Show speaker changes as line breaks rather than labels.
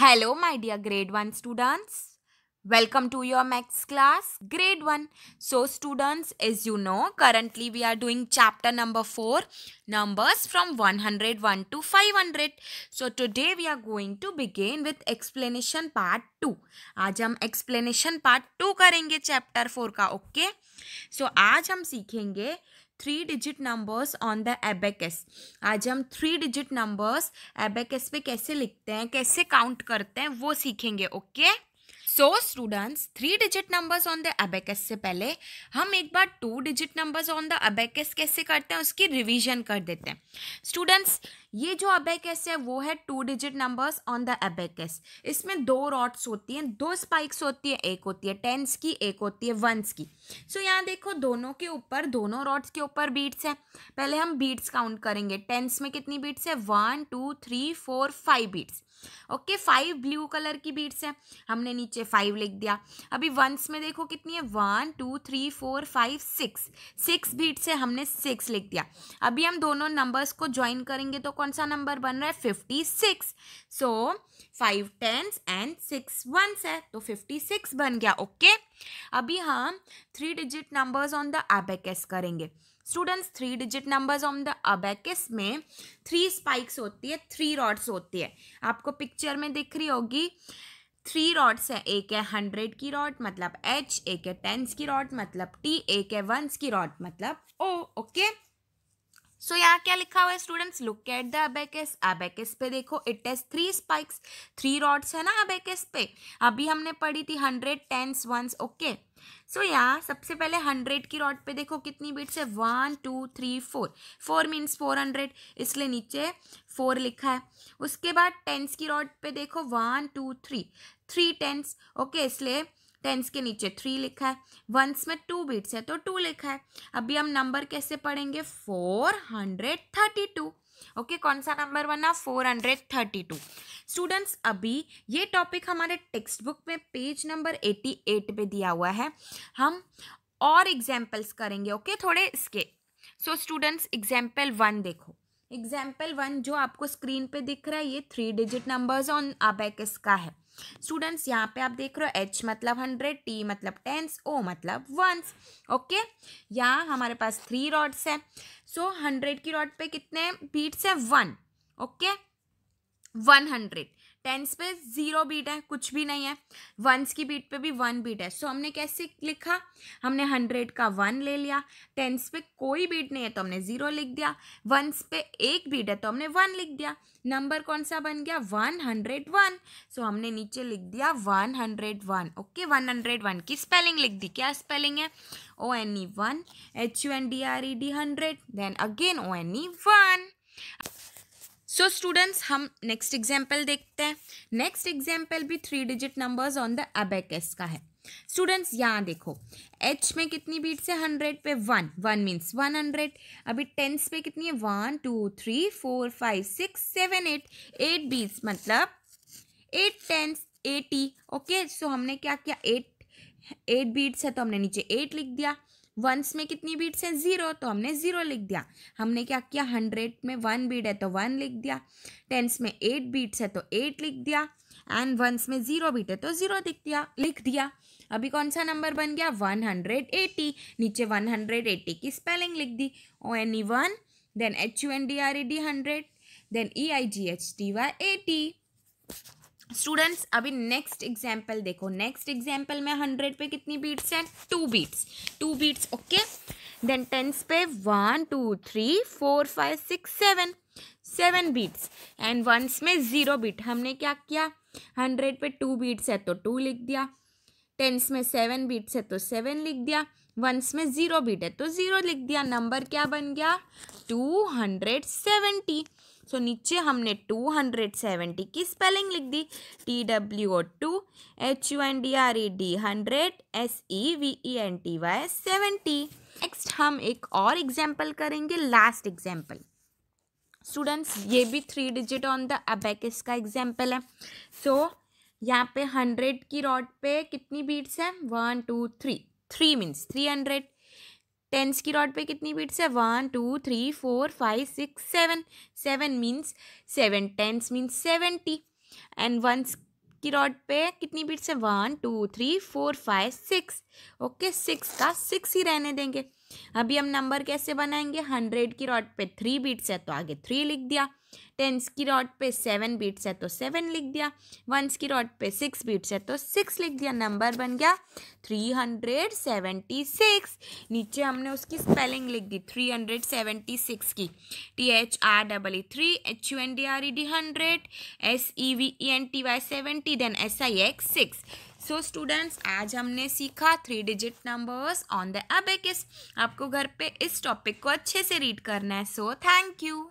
Hello my dear grade one students welcome to your maths class grade one so students as you know currently we are doing chapter number four numbers from one hundred one to five hundred so today we are going to begin with explanation part two आज हम explanation part two करेंगे chapter four का okay okay? So so, आज हम सीखेंगे three digit numbers on the abacus आज हम three digit numbers एबेकेस पे कैसे लिखते हैं कैसे काउंट करते हैं वो सीखेंगे okay okay? So students three digit numbers on the abacus से पहले हम एक बार two digit numbers on the abacus कैसे करते हैं उसकी रिवीजन कर देते हैं स्टूडेंट्स ये जो अबेकस है वो है two digit numbers on the abacus इसमें दो रॉड्स होती हैं दो स्पाइक्स होती है एक होती है टेंस की एक होती है वंस की सो so, यहाँ देखो दोनों के ऊपर दोनों रॉड्स के ऊपर बीट्स हैं पहले हम बीट्स काउंट करेंगे टेंस में कितनी बीट्स है one two three four five beads okay five blue colour की बीट्स हैं हमने नीचे फाइव लिख दिया अभी वंस में देखो कितनी है one two three four five six six bead से हमने सिक्स लिख दिया अभी हम दोनों नंबर्स को ज्वाइन करेंगे तो कौन सा नंबर बन रहा है fifty six so five tens and six ones है तो फिफ्टी सिक्स बन गया ओके okay? अभी हम three digit numbers on the abacus करेंगे students three digit numbers on the abacus में थ्री स्पाइक्स होती है थ्री रॉड्स होती है आपको पिक्चर में दिख रही होगी थ्री रॉड्स है एक है हंड्रेड की रॉड मतलब एच एक है टेंस की रॉड मतलब टी एक है वंस की रॉड मतलब ओ ओके okay? सो so, यहाँ क्या लिखा हुआ है students look at the abacus abacus पे देखो it has three spikes three rods है ना अबेकेस पे अभी हमने पढ़ी थी hundred tens ones okay so यहाँ सबसे पहले हंड्रेड की रॉड पे देखो कितनी बीट्स है one two three four four means four hundred इसलिए नीचे फोर लिखा है उसके बाद टेंस की रॉड पे देखो one two three three tens okay इसलिए टेंस के नीचे थ्री लिखा है वंस में टू बीट्स है तो टू लिखा है अभी हम नंबर कैसे पढ़ेंगे four hundred thirty two okay कौन सा नंबर बना four hundred thirty two students अभी ये टॉपिक हमारे टेक्स्ट बुक में पेज नंबर एटी एट पे दिया हुआ है हम और एग्जाम्पल्स करेंगे ओके okay? थोड़े इसके सो स्टूडेंट्स एग्जाम्पल वन देखो एग्जाम्पल वन जो आपको स्क्रीन पे दिख रहा है ये three digit numbers on abacus का है स्टूडेंट्स यहाँ पे आप देख रहे हो एच मतलब हंड्रेड टी मतलब टेंस ओ मतलब वंस ओके यहाँ हमारे पास थ्री रॉड्स हैं सो हंड्रेड की रॉड पे कितने बीट्स हैं one okay one hundred tens पे ज़ीरो बीट है कुछ भी नहीं है वंस की बीट पे भी वन बीट है सो so, हमने कैसे लिखा हमने हंड्रेड का वन ले लिया टेंस पे कोई बीट नहीं है तो हमने ज़ीरो लिख दिया वंस पे एक बीट है तो हमने वन लिख दिया नंबर कौन सा बन गया वन हंड्रेड वन सो हमने नीचे लिख दिया one hundred one okay one hundred one की स्पेलिंग लिख दी क्या स्पेलिंग है O N E one H U N D R E D hundred then again O N E one so so, students हम नेक्स्ट एग्जाम्पल देखते हैं next example भी three digit numbers on the abacus का है students यहाँ देखो H में कितनी बीट्स है हंड्रेड पे one one means one hundred अभी टेंस पे कितनी है one two three four five six seven eight eight beads मतलब eight tens eighty okay so हमने क्या किया एट एट बीट्स है तो हमने नीचे एट लिख दिया वंस में कितनी बीट्स हैं ज़ीरो तो हमने ज़ीरो लिख दिया हमने क्या किया हंड्रेड में वन बीट है तो वन लिख दिया टेंस में एट बीट्स है तो एट लिख दिया एंड वंस में ज़ीरो बीट है तो ज़ीरो लिख दिया लिख दिया अभी कौन सा नंबर बन गया वन हंड्रेड एटी नीचे वन हंड्रेड एटी की स्पेलिंग लिख दी O N E one then H U N D R E D hundred then E I G H T Y eighty students अभी नेक्स्ट एग्जाम्पल देखो next example में hundred पे कितनी beads हैं two beads two beads okay then tens पे one two three four five six seven seven beads and ones में zero beat हमने क्या किया हंड्रेड पे टू बीट्स है तो टू लिख दिया टेंस में सेवन बीट्स है तो सेवन लिख दिया वंस में ज़ीरो बीट है तो ज़ीरो लिख दिया नंबर क्या बन गया टू हंड्रेड सेवेंटी सो नीचे हमने टू हंड्रेड सेवेंटी की स्पेलिंग लिख दी T W O two H U N D R E D hundred S E V E N T Y seventy next हम एक और एग्जाम्पल करेंगे लास्ट एग्जाम्पल स्टूडेंट्स ये भी three digit on the abacus का example है सो so, यहाँ पे हंड्रेड की रॉड पे कितनी बीट्स हैं one two three three means three hundred tens की रॉड पे कितनी बीट्स है one two three four five six seven seven means seven tens means seventy and ones की रॉड पे कितनी बीट्स है one two three four five six okay six का six ही रहने देंगे अभी हम नंबर कैसे बनाएंगे हंड्रेड की रॉड पे थ्री बीट्स है तो आगे थ्री लिख दिया टेंस की रॉड पे सेवन बीट्स है तो सेवन लिख दिया वंस की रॉड पे सिक्स बीट्स है तो सिक्स लिख दिया नंबर बन गया थ्री हंड्रेड सेवेंटी सिक्स नीचे हमने उसकी स्पेलिंग लिख दी थ्री हंड्रेड सेवेंटी सिक्स की T H R double E three H U N D R E D hundred S E V E N T Y seventy then S I X six so so, students आज हमने सीखा three digit numbers on the abacus आपको घर पे इस topic को अच्छे से रीड करना है सो थैंक यू